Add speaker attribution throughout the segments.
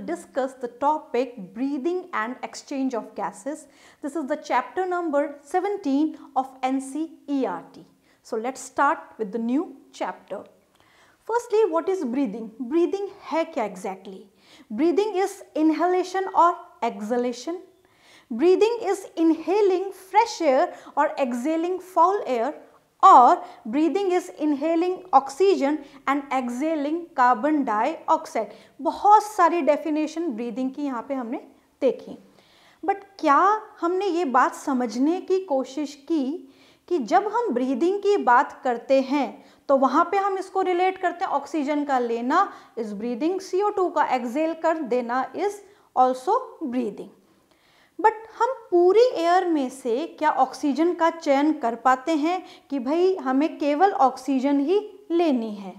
Speaker 1: will discuss the topic breathing and exchange of gases. This is the chapter number 17 of NCERT. So let's start with the new chapter. Firstly, what is breathing? Breathing hai kya exactly? Breathing is inhalation or exhalation. Breathing is inhaling fresh air or exhaling foul air और breathing is inhaling oxygen and exhaling carbon dioxide बहुत सारी definition breathing की यहाँ पे हमने देखी but क्या हमने ये बात समझने की कोशिश की कि जब हम ब्रीदिंग की बात करते हैं तो वहाँ पे हम इसको रिलेट करते हैं ऑक्सीजन का लेना इज़ ब्रीदिंग टू का एक्सेल कर देना इज़ ऑल्सो ब्रीदिंग बट हम पूरी एयर में से क्या ऑक्सीजन का चयन कर पाते हैं कि भाई हमें केवल ऑक्सीजन ही लेनी है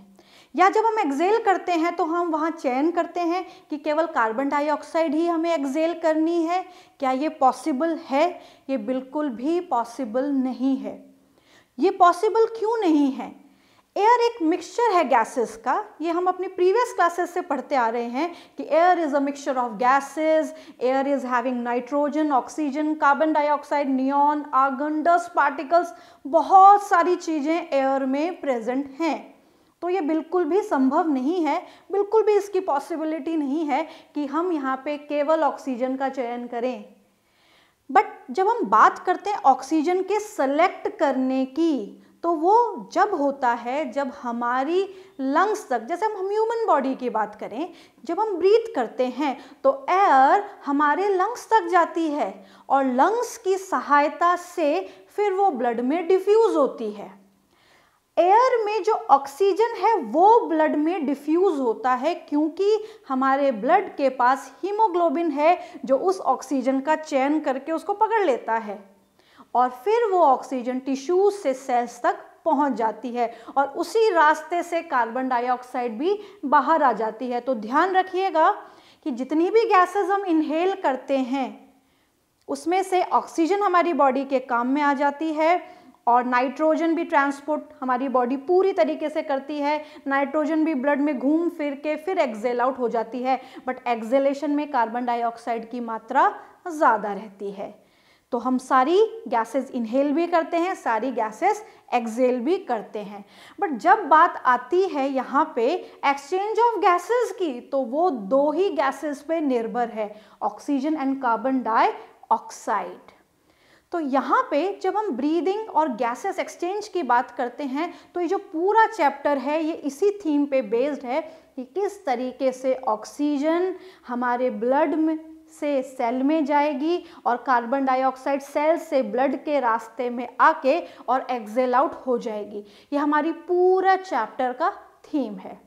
Speaker 1: या जब हम एक्जेल करते हैं तो हम वहाँ चयन करते हैं कि केवल कार्बन डाइऑक्साइड ही हमें एक्जेल करनी है क्या ये पॉसिबल है ये बिल्कुल भी पॉसिबल नहीं है ये पॉसिबल क्यों नहीं है एयर एक मिक्सचर है गैसेस का ये हम अपने प्रीवियस क्लासेस से पढ़ते आ रहे हैं कि air is a mixture of gases air is having nitrogen oxygen carbon dioxide neon argon dust particles बहुत सारी चीज़ें एयर में प्रेजेंट हैं तो ये बिल्कुल भी संभव नहीं है बिल्कुल भी इसकी पॉसिबिलिटी नहीं है कि हम यहाँ पे केवल ऑक्सीजन का चयन करें बट जब हम बात करते हैं ऑक्सीजन के सेलेक्ट करने की तो वो जब होता है जब हमारी लंग्स तक जैसे हम ह्यूमन बॉडी की बात करें जब हम ब्रीथ करते हैं तो एयर हमारे लंग्स तक जाती है और लंग्स की सहायता से फिर वो ब्लड में डिफ्यूज़ होती है एयर में जो ऑक्सीजन है वो ब्लड में डिफ्यूज़ होता है क्योंकि हमारे ब्लड के पास हीमोग्लोबिन है जो उस ऑक्सीजन का चयन करके उसको पकड़ लेता है और फिर वो ऑक्सीजन टिश्यूज से सेल्स तक पहुंच जाती है और उसी रास्ते से कार्बन डाइऑक्साइड भी बाहर आ जाती है तो ध्यान रखिएगा कि जितनी भी गैसेस हम इनहेल करते हैं उसमें से ऑक्सीजन हमारी बॉडी के काम में आ जाती है और नाइट्रोजन भी ट्रांसपोर्ट हमारी बॉडी पूरी तरीके से करती है नाइट्रोजन भी ब्लड में घूम फिर के फिर एक्जेल आउट हो जाती है बट एक्जेलेशन में कार्बन डाइऑक्साइड की मात्रा ज़्यादा रहती है तो हम सारी गैसेस इनहेल भी करते हैं सारी गैसेस एक्सेल भी करते हैं बट जब बात आती है यहाँ पे एक्सचेंज ऑफ गैसेस की तो वो दो ही गैसेस पे निर्भर है ऑक्सीजन एंड कार्बन डाइऑक्साइड तो यहाँ पे जब हम ब्रीदिंग और गैसेस एक्सचेंज की बात करते हैं तो ये जो पूरा चैप्टर है ये इसी थीम पे बेस्ड है कि किस तरीके से ऑक्सीजन हमारे ब्लड में से सेल में जाएगी और कार्बन डाइऑक्साइड सेल से ब्लड के रास्ते में आके और एक्सेल आउट हो जाएगी ये हमारी पूरा चैप्टर का थीम है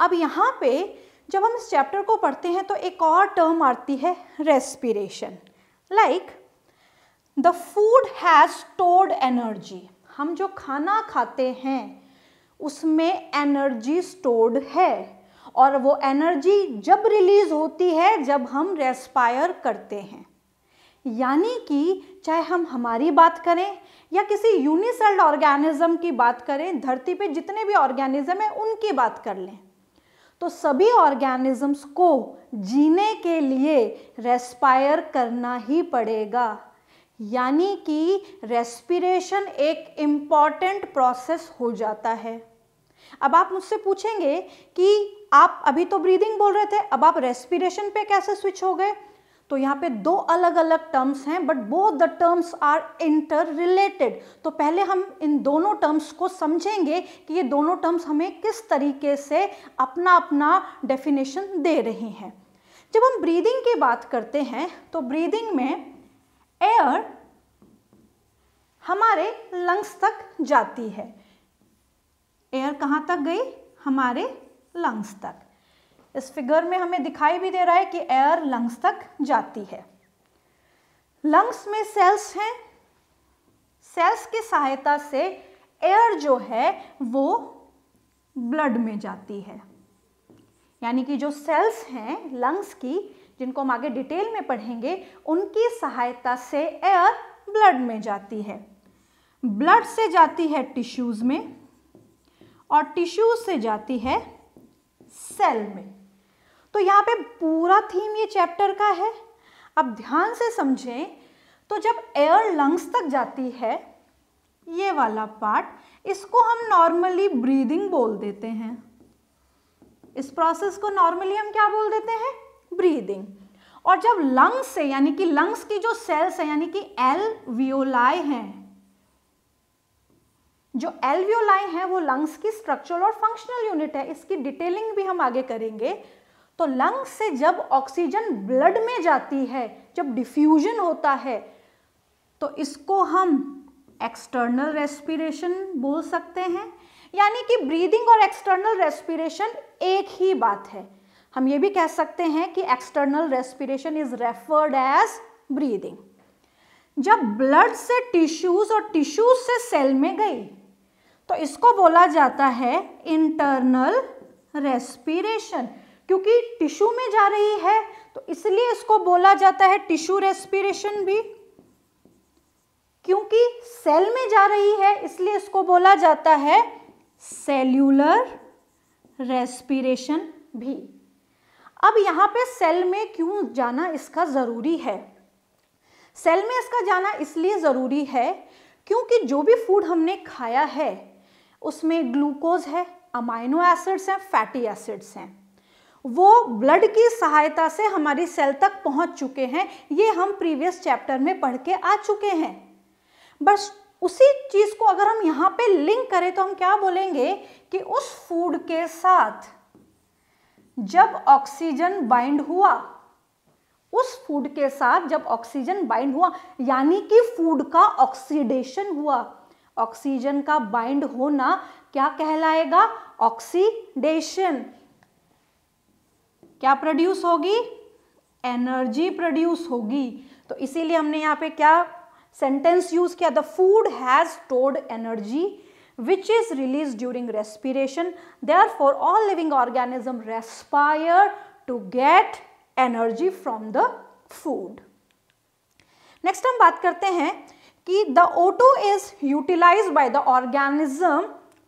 Speaker 1: अब यहाँ पे जब हम इस चैप्टर को पढ़ते हैं तो एक और टर्म आती है respiration like the food has stored energy हम जो खाना खाते हैं उसमें एनर्जी स्टोर्ड है और वो एनर्जी जब रिलीज़ होती है जब हम रेस्पायर करते हैं यानी कि चाहे हम हमारी बात करें या किसी यूनिसेल्ड ऑर्गेनिज्म की बात करें धरती पे जितने भी ऑर्गेनिज्म हैं उनकी बात कर लें तो सभी ऑर्गेनिजम्स को जीने के लिए रेस्पायर करना ही पड़ेगा यानी कि रेस्पिरेशन एक इम्पॉर्टेंट प्रोसेस हो जाता है अब आप मुझसे पूछेंगे कि आप अभी तो ब्रीदिंग बोल रहे थे अब आप रेस्पिरेशन पे कैसे स्विच हो गए तो यहाँ पे दो अलग अलग टर्म्स हैं but both the terms are interrelated तो पहले हम इन दोनों टर्म्स को समझेंगे कि ये दोनों टर्म्स हमें किस तरीके से अपना अपना डेफिनेशन दे रहे हैं जब हम ब्रीदिंग की बात करते हैं तो ब्रीदिंग में एयर हमारे लंग्स तक जाती है एयर कहाँ तक गई हमारे लंग्स तक इस फिगर में हमें दिखाई भी दे रहा है कि एयर लंग्स तक जाती है लंग्स में सेल्स हैं सेल्स की सहायता से एयर जो है वो ब्लड में जाती है यानी कि जो सेल्स हैं लंग्स की जिनको हम आगे डिटेल में पढ़ेंगे उनकी सहायता से एयर ब्लड में जाती है ब्लड से जाती है टिश्यूज़ में और टिश्यूज से जाती है सेल में तो यहाँ पे पूरा थीम ये चैप्टर का है अब ध्यान से समझें तो जब एयर लंग्स तक जाती है ये वाला पार्ट इसको हम नॉर्मली ब्रीदिंग बोल देते हैं इस प्रोसेस को नॉर्मली हम क्या बोल देते हैं ब्रीदिंग और जब लंग्स से यानी कि लंग्स की जो सेल्स हैं यानी कि एल वीओलाई हैं जो एल्वियोलाई है वो लंग्स की स्ट्रक्चरल और फंक्शनल यूनिट है इसकी डिटेलिंग भी हम आगे करेंगे तो लंग्स से जब ऑक्सीजन ब्लड में जाती है जब डिफ्यूजन होता है तो इसको हम एक्सटर्नल रेस्पिरेशन बोल सकते हैं यानी कि ब्रीदिंग और एक्सटर्नल रेस्पिरेशन एक ही बात है हम ये भी कह सकते हैं कि external respiration is referred as breathing जब ब्लड से टिश्यूज और टिश्यूज से सेल में गई तो इसको बोला जाता है इंटरनल रेस्पिरेशन क्योंकि टिश्यू में जा रही है तो इसलिए इसको बोला जाता है टिश्यू रेस्पिरेशन भी क्योंकि सेल में जा रही है इसलिए इसको बोला जाता है सेल्यूलर रेस्पिरेशन भी अब यहां पे सेल में क्यों जाना इसका ज़रूरी है सेल में इसका जाना इसलिए ज़रूरी है क्योंकि जो भी फूड हमने खाया है उसमें ग्लूकोज है अमाइनो एसिड्स हैं फैटी एसिड्स हैं वो ब्लड की सहायता से हमारी सेल तक पहुंच चुके हैं ये हम प्रीवियस चैप्टर में पढ़ के आ चुके हैं बस उसी चीज़ को अगर हम यहां पे लिंक करें तो हम क्या बोलेंगे कि उस फूड के साथ जब ऑक्सीजन बाइंड हुआ उस फूड के साथ जब ऑक्सीजन बाइंड हुआ यानी कि फूड का ऑक्सीडेशन हुआ ऑक्सीजन का बाइंड होना क्या कहलाएगा ऑक्सीडेशन क्या प्रोड्यूस होगी एनर्जी प्रोड्यूस होगी तो इसीलिए हमने यहां पे क्या सेंटेंस यूज किया the food has stored energy which is release during respiration therefore all living organism respire to get energy from the food next हम बात करते हैं कि the O two is utilize by the organism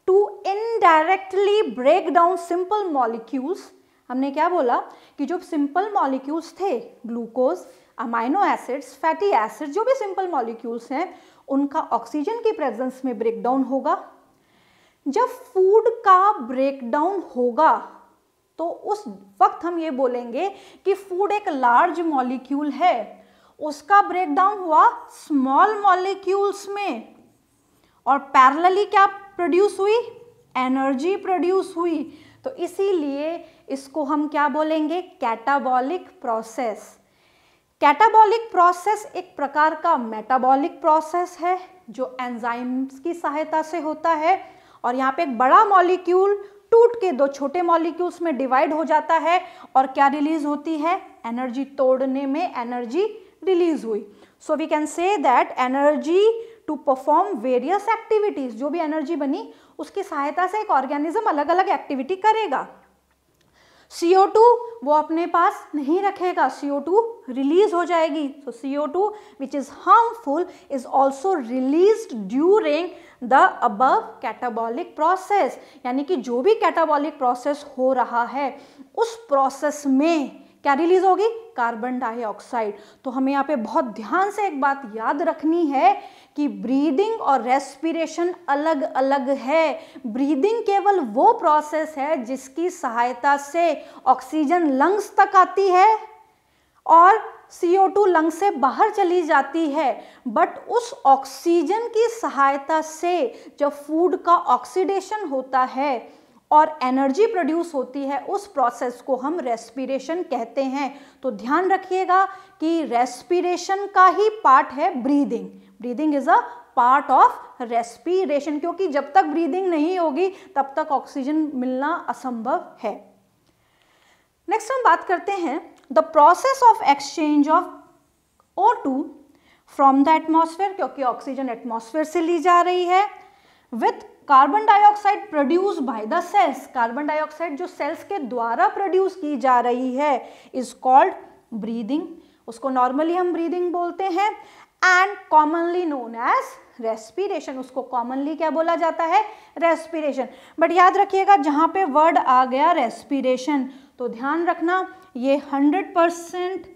Speaker 1: to indirectly break down simple molecules हमने क्या बोला कि जो सिंपल मॉलिक्यूल्स थे glucose amino acids fatty acid जो भी सिंपल मॉलिक्यूल्स हैं उनका ऑक्सीजन की प्रेजेंस में ब्रेकडाउन होगा जब फूड का ब्रेकडाउन होगा तो उस वक्त हम ये बोलेंगे कि फूड एक लार्ज मॉलिक्यूल है उसका ब्रेकडाउन हुआ स्मॉल मॉलिक्यूल्स में और पैरेलली क्या प्रोड्यूस हुई एनर्जी प्रोड्यूस हुई तो इसीलिए इसको हम क्या बोलेंगे कैटाबॉलिक प्रोसेस कैटाबॉलिक प्रोसेस एक प्रकार का मेटाबॉलिक प्रोसेस है जो एंजाइम्स की सहायता से होता है और यहाँ पे एक बड़ा मॉलिक्यूल टूट के दो छोटे मॉलिक्यूल्स में डिवाइड हो जाता है और क्या रिलीज होती है एनर्जी तोड़ने में एनर्जी रिलीज हुई so we can say that energy to perform various activities जो भी एनर्जी बनी उसकी सहायता से एक ऑर्गेनिज्म अलग अलग एक्टिविटी करेगा CO2 वो अपने पास नहीं रखेगा CO2 रिलीज हो जाएगी so so CO2 which is harmful is also release during the above catabolic process यानी कि जो भी कैटाबॉलिक प्रोसेस हो रहा है उस प्रोसेस में क्या रिलीज होगी कार्बन डाइऑक्साइड तो हमें यहाँ पे बहुत ध्यान से एक बात याद रखनी है कि ब्रीदिंग और रेस्पिरेशन अलग अलग है ब्रीदिंग केवल वो प्रोसेस है जिसकी सहायता से ऑक्सीजन लंग्स तक आती है और CO2 लंग से बाहर चली जाती है बट उस ऑक्सीजन की सहायता से जब फूड का ऑक्सीडेशन होता है और एनर्जी प्रोड्यूस होती है उस प्रोसेस को हम रेस्पिरेशन कहते हैं तो ध्यान रखिएगा कि रेस्पिरेशन का ही पार्ट है breathing breathing is a part of respiration क्योंकि जब तक ब्रीदिंग नहीं होगी तब तक ऑक्सीजन मिलना असंभव है नेक्स्ट हम बात करते हैं the process of exchange of O two from the atmosphere क्योंकि ऑक्सीजन एटमोसफेयर से ली जा रही है with carbon dioxide produce by the cells carbon dioxide जो सेल्स के द्वारा प्रोड्यूस की जा रही है इज कॉल्ड ब्रीदिंग उसको नॉर्मली हम ब्रीदिंग बोलते हैं and commonly known as respiration उसको कॉमनली क्या बोला जाता है रेस्पिरेशन बट याद रखिएगा जहां पे वर्ड आ गया रेस्पिरेशन तो ध्यान रखना ये हंड्रेड परसेंट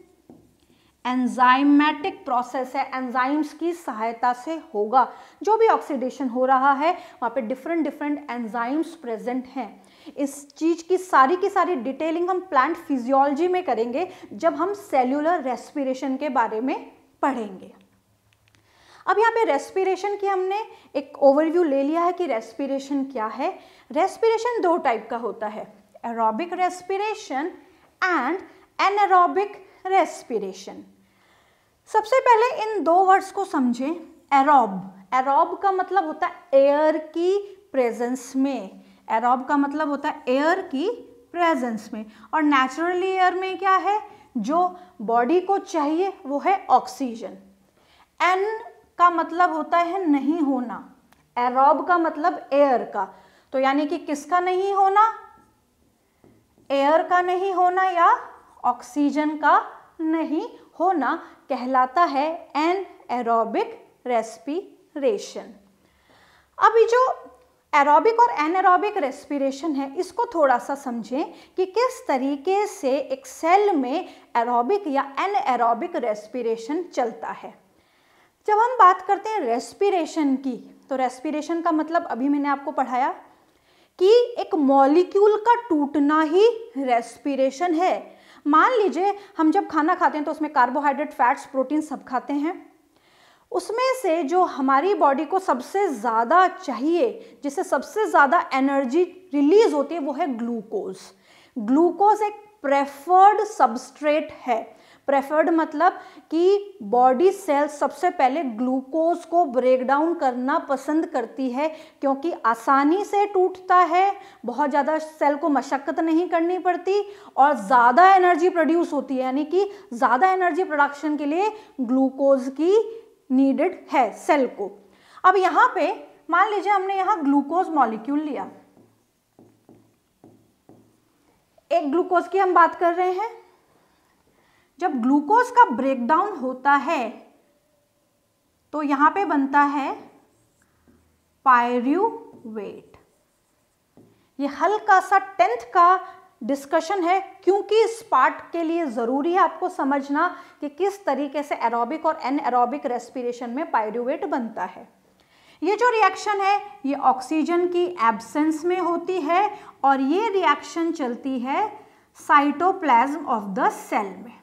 Speaker 1: एंजाइमेटिक प्रोसेस है एंजाइम्स की सहायता से होगा जो भी ऑक्सीडेशन हो रहा है वहाँ पे डिफरेंट डिफरेंट एंजाइम्स प्रेजेंट हैं इस चीज़ की सारी की सारी डिटेलिंग हम प्लांट फिजियोलॉजी में करेंगे जब हम सेल्यूलर रेस्पिरेशन के बारे में पढ़ेंगे अब यहाँ पे रेस्पिरेशन की हमने एक ओवरव्यू ले लिया है कि रेस्पिरेशन क्या है रेस्पिरेशन दो टाइप का होता है aerobic respiration and anaerobic respiration सबसे पहले इन दो वर्ड्स को समझें एरोब एरोब का मतलब होता है एयर की प्रेजेंस में एरोब का मतलब होता है एयर की प्रेजेंस में और नेचुरली एयर में क्या है जो बॉडी को चाहिए वो है ऑक्सीजन एन का मतलब होता है नहीं होना एरोब का मतलब एयर का तो यानी कि किसका नहीं होना एयर का नहीं होना या ऑक्सीजन का नहीं होना कहलाता है एन एरोबिक रेस्पिरेशन अभी जो एरोबिक और एनएरोबिक रेस्पिरेशन है इसको थोड़ा सा समझें कि किस तरीके से एक सेल में एरोबिक या एनएरोबिक रेस्पिरेशन चलता है जब हम बात करते हैं रेस्पिरेशन की तो रेस्पिरेशन का मतलब अभी मैंने आपको पढ़ाया कि एक मॉलिक्यूल का टूटना ही रेस्पिरेशन है मान लीजिए हम जब खाना खाते हैं तो उसमें कार्बोहाइड्रेट फैट्स प्रोटीन सब खाते हैं उसमें से जो हमारी बॉडी को सबसे ज़्यादा चाहिए जिससे सबसे ज़्यादा एनर्जी रिलीज होती है वो है ग्लूकोज ग्लूकोज एक प्रेफर्ड सबस्ट्रेट है प्रेफर्ड मतलब कि बॉडी सेल्स सबसे पहले ग्लूकोज को ब्रेक डाउन करना पसंद करती है क्योंकि आसानी से टूटता है बहुत ज़्यादा सेल को मशक्क़त नहीं करनी पड़ती और ज़्यादा एनर्जी प्रोड्यूस होती है यानी कि ज़्यादा एनर्जी प्रोडक्शन के लिए ग्लूकोज की नीडेड है सेल को अब यहाँ पे मान लीजिए हमने यहाँ ग्लूकोज मॉलिक्यूल लिया एक ग्लूकोज की हम बात कर रहे हैं जब ग्लूकोज का ब्रेकडाउन होता है तो यहां पे बनता है पायरुवेट ये हल्का सा टेंथ का डिस्कशन है क्योंकि इस पार्ट के लिए ज़रूरी है आपको समझना कि किस तरीके से एरोबिक और एन एरोबिक रेस्पिरेशन में पायरुवेट बनता है ये जो रिएक्शन है ये ऑक्सीजन की एब्सेंस में होती है और ये रिएक्शन चलती है साइटोप्लाज्म ऑफ द सेल में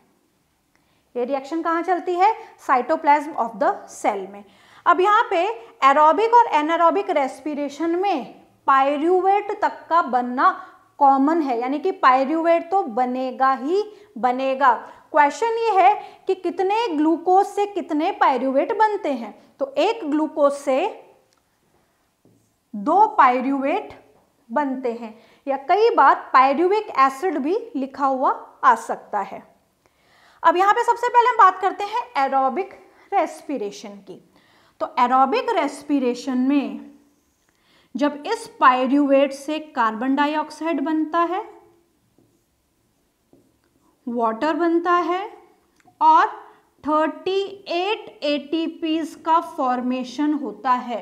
Speaker 1: ये रिएक्शन कहाँ चलती है साइटोप्लाज्म ऑफ द सेल में अब यहाँ पे एरोबिक और एनारोबिक रेस्पिरेशन में पायरुवेट तक का बनना कॉमन है यानी कि पायरुवेट तो बनेगा ही बनेगा क्वेश्चन ये है कि कितने ग्लूकोज से कितने पायरुवेट बनते हैं तो एक ग्लूकोज से दो पायरुवेट बनते हैं या कई बार पायरुविक एसिड भी लिखा हुआ आ सकता है अब यहाँ पे सबसे पहले हम बात करते हैं एरोबिक रेस्पिरेशन की तो एरोबिक रेस्पिरेशन में जब इस पायरुवेट से कार्बन डाइऑक्साइड बनता है वाटर बनता है और 38 एटीपीज का फॉर्मेशन होता है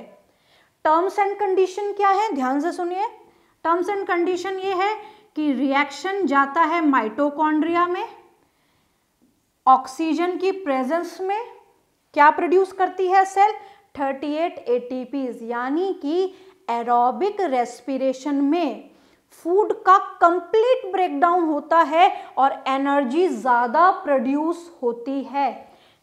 Speaker 1: टर्म्स एंड कंडीशन क्या है ध्यान से सुनिए टर्म्स एंड कंडीशन ये है कि रिएक्शन जाता है माइटोकॉन्ड्रिया में ऑक्सीजन की प्रेजेंस में क्या प्रोड्यूस करती है सेल 38 एटीपीज यानी कि एरोबिक रेस्पिरेशन में फूड का कंप्लीट ब्रेकडाउन होता है और एनर्जी ज़्यादा प्रोड्यूस होती है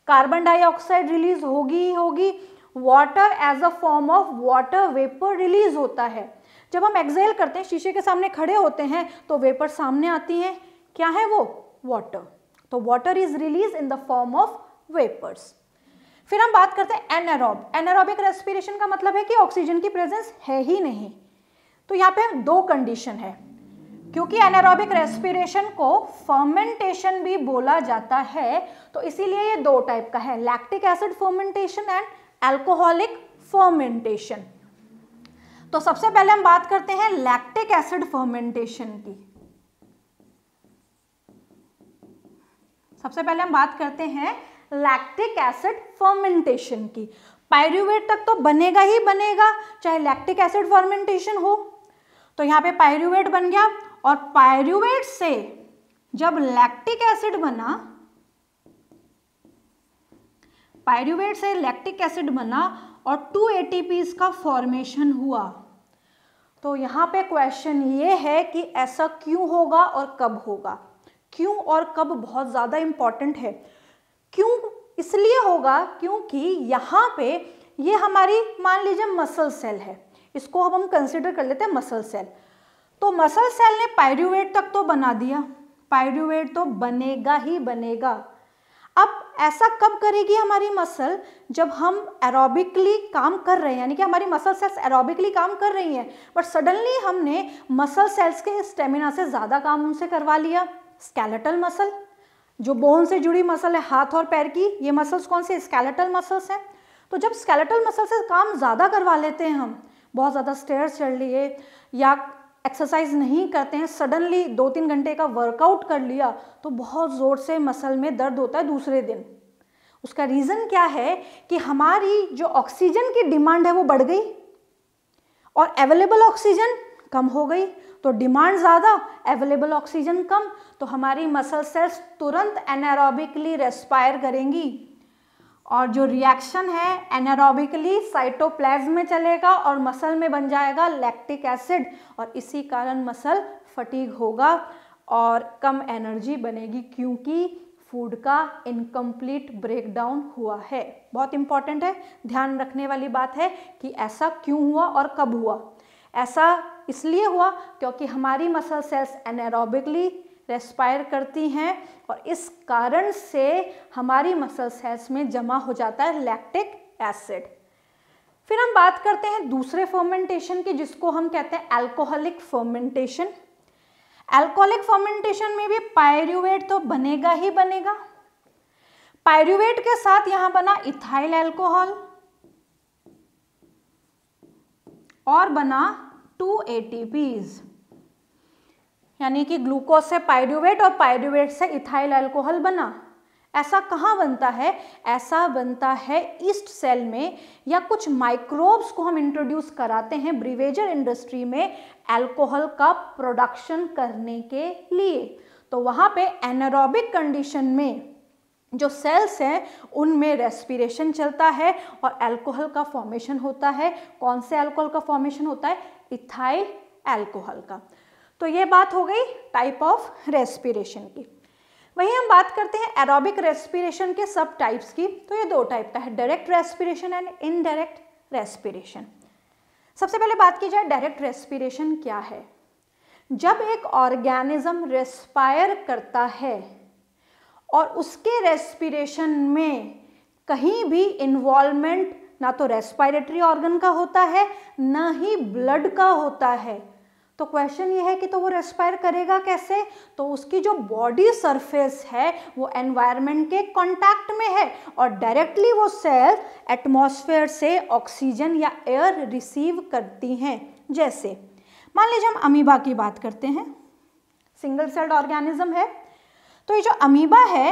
Speaker 1: कार्बन डाइऑक्साइड रिलीज होगी ही होगी water as a form of water vapour release होता है जब हम एक्सेल करते हैं शीशे के सामने खड़े होते हैं तो वेपर सामने आती हैं क्या है वो वाटर तो water is release in the form of vapours फिर हम बात करते हैं एनारोब एनारोबिक रेस्पिरेशन का मतलब है कि ऑक्सीजन की प्रेजेंस है ही नहीं तो यहाँ पे दो कंडीशन है क्योंकि एनारोबिक रेस्पिरेशन को फर्मेंटेशन भी बोला जाता है तो इसीलिए ये दो टाइप का है lactic acid fermentation and alcoholic fermentation तो सबसे पहले हम बात करते हैं लैक्टिक एसिड फर्मेंटेशन की सबसे पहले हम बात करते हैं लैक्टिक एसिड फर्मेंटेशन की पायरुवेट तक तो बनेगा ही बनेगा चाहे लैक्टिक एसिड फर्मेंटेशन हो तो यहाँ पे पायरुवेट बन गया और पायरुवेट से जब लैक्टिक एसिड बना पायरुवेट से लैक्टिक एसिड बना और टू एटीपीज का फॉर्मेशन हुआ तो यहाँ पे क्वेश्चन ये है कि ऐसा क्यों होगा और कब होगा क्यों और कब बहुत ज़्यादा इम्पॉर्टेंट है क्यों इसलिए होगा क्योंकि यहाँ पे ये हमारी मान लीजिए मसल सेल है इसको अब हम कंसिडर कर लेते हैं मसल सेल तो मसल सेल ने पायरुवेट तक तो बना दिया पायरुवेट तो बनेगा ही बनेगा अब ऐसा कब करेगी हमारी मसल जब हम एरोबिकली काम कर रहे हैं यानी कि हमारी मसल सेल्स एरोबिकली काम कर रही हैं बट सडनली हमने मसल सेल्स के स्टेमिना से ज़्यादा काम उनसे करवा लिया स्केलेटल मसल जो बोन से जुड़ी मसल है हाथ और पैर की ये मसल्स कौन से स्केलेटल मसल्स हैं तो जब स्केलेटल मसल से काम ज़्यादा करवा लेते हैं हम बहुत ज़्यादा स्टेयर्स चढ़ लिए या एक्सरसाइज नहीं करते हैं सडनली दो तीन घंटे का वर्कआउट कर लिया तो बहुत ज़ोर से मसल में दर्द होता है दूसरे दिन उसका रीज़न क्या है कि हमारी जो ऑक्सीजन की डिमांड है वो बढ़ गई और अवेलेबल ऑक्सीजन कम हो गई तो डिमांड ज़्यादा अवेलेबल ऑक्सीजन कम तो हमारी मसल सेल्स तुरंत एनारोबिकली रेस्पायर करेंगी और जो रिएक्शन है एनारोबिकली साइटोप्लाज्म में चलेगा और मसल में बन जाएगा लैक्टिक एसिड और इसी कारण मसल फटीक होगा और कम एनर्जी बनेगी क्योंकि फूड का इनकम्प्लीट ब्रेकडाउन हुआ है बहुत इंपॉर्टेंट है ध्यान रखने वाली बात है कि ऐसा क्यों हुआ और कब हुआ ऐसा इसलिए हुआ क्योंकि हमारी मसल सेल्स एनारोबिकली रेस्पायर करती हैं और इस कारण से हमारी मसल सेल्स में जमा हो जाता है लैक्टिक एसिड फिर हम बात करते हैं दूसरे फर्मेंटेशन की जिसको हम कहते हैं अल्कोहलिक फर्मेंटेशन अल्कोहलिक फर्मेंटेशन में भी पायरुवेट तो बनेगा ही बनेगा पायरुवेट के साथ यहां बना इथाइल अल्कोहल और बना टू एटीपीज़ यानी कि ग्लूकोज से पाइड्यूवेट और पाइड्यूवेट से इथाइल अल्कोहल बना ऐसा कहाँ बनता है ऐसा बनता है ईस्ट सेल में या कुछ माइक्रोब्स को हम इंट्रोड्यूस कराते हैं ब्रिवेजर इंडस्ट्री में अल्कोहल का प्रोडक्शन करने के लिए तो वहाँ पे एनारोबिक कंडीशन में जो सेल्स हैं उनमें रेस्पिरेशन चलता है और अल्कोहल का फॉर्मेशन होता है कौन से अल्कोहल का फॉर्मेशन होता है इथाइल एल्कोहल का तो ये बात हो गई टाइप ऑफ रेस्पिरेशन की वहीं हम बात करते हैं एरोबिक रेस्पिरेशन के सब टाइप्स की तो ये दो टाइप का है direct respiration and indirect respiration सबसे पहले बात की जाए डायरेक्ट रेस्पिरेशन क्या है जब एक ऑर्गेनिज्म रेस्पायर करता है और उसके रेस्पिरेशन में कहीं भी इन्वॉल्वमेंट ना तो रेस्पायरेटरी ऑर्गन का होता है ना ही ब्लड का होता है तो क्वेश्चन ये है कि तो वो रेस्पायर करेगा कैसे तो उसकी जो बॉडी सरफेस है वो एनवायरनमेंट के कांटेक्ट में है और डायरेक्टली वो सेल एटमॉस्फेयर से ऑक्सीजन या एयर रिसीव करती हैं जैसे मान लीजिए हम अमीबा की बात करते हैं सिंगल सेल्ड ऑर्गेनिज्म है तो ये जो अमीबा है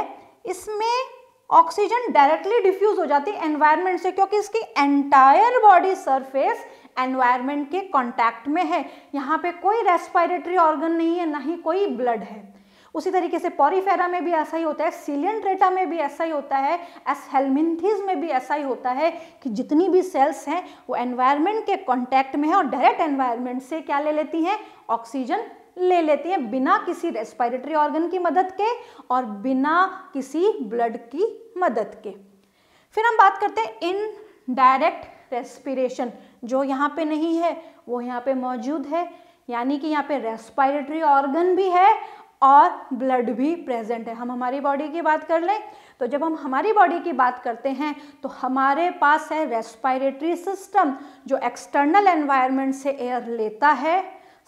Speaker 1: इसमें ऑक्सीजन डायरेक्टली डिफ्यूज हो जाती है एनवायरमेंट से क्योंकि इसकी एंटायर बॉडी सरफेस एनवायरमेंट के कॉन्टैक्ट में है यहाँ पे कोई रेस्पायरेटरी ऑर्गन नहीं है ना ही कोई ब्लड है उसी तरीके से पॉरीफेरा में भी ऐसा ही होता है सिलियन में भी ऐसा ही होता है हेलमिंथीज में भी ऐसा ही होता है कि जितनी भी सेल्स हैं वो एनवायरमेंट के कॉन्टैक्ट में है और डायरेक्ट एनवायरमेंट से क्या ले लेती हैं ऑक्सीजन ले लेती हैं बिना किसी रेस्पायरेटरी ऑर्गन की मदद के और बिना किसी ब्लड की मदद के फिर हम बात करते हैं इन डायरेक्ट रेस्पिरेशन जो यहाँ पे नहीं है वो यहाँ पे मौजूद है यानी कि यहाँ पे रेस्पायरेटरी ऑर्गन भी है और ब्लड भी प्रेजेंट है हम हमारी बॉडी की बात कर लें तो जब हम हमारी बॉडी की बात करते हैं तो हमारे पास है रेस्पायरेटरी सिस्टम जो एक्सटर्नल एनवायरनमेंट से एयर लेता है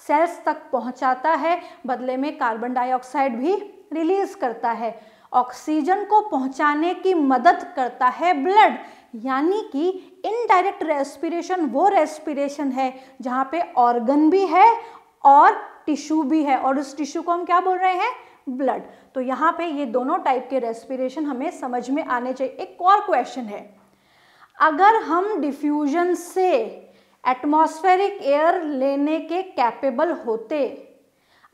Speaker 1: सेल्स तक पहुंचाता है बदले में कार्बन डाइऑक्साइड भी रिलीज करता है ऑक्सीजन को पहुंचाने की मदद करता है ब्लड यानी कि इनडायरेक्ट रेस्पिरेशन वो रेस्पिरेशन है जहाँ पे ऑर्गन भी है और टिश्यू भी है और उस टिश्यू को हम क्या बोल रहे हैं ब्लड तो यहाँ पे ये दोनों टाइप के रेस्पिरेशन हमें समझ में आने चाहिए एक और क्वेश्चन है अगर हम डिफ्यूजन से एटमॉस्फेरिक एयर लेने के कैपेबल होते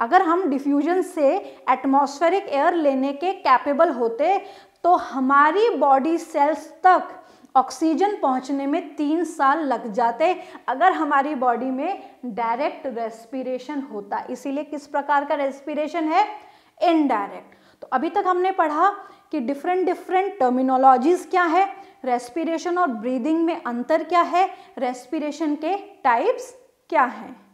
Speaker 1: अगर हम डिफ्यूजन से एटमॉस्फेरिक एयर लेने के कैपेबल होते तो हमारी बॉडी सेल्स तक ऑक्सीजन पहुंचने में तीन साल लग जाते अगर हमारी बॉडी में डायरेक्ट रेस्पिरेशन होता इसीलिए किस प्रकार का रेस्पिरेशन है इनडायरेक्ट तो अभी तक हमने पढ़ा कि डिफरेंट डिफरेंट टर्मिनोलॉजीज़ क्या है रेस्पिरेशन और ब्रीदिंग में अंतर क्या है रेस्पिरेशन के टाइप्स क्या हैं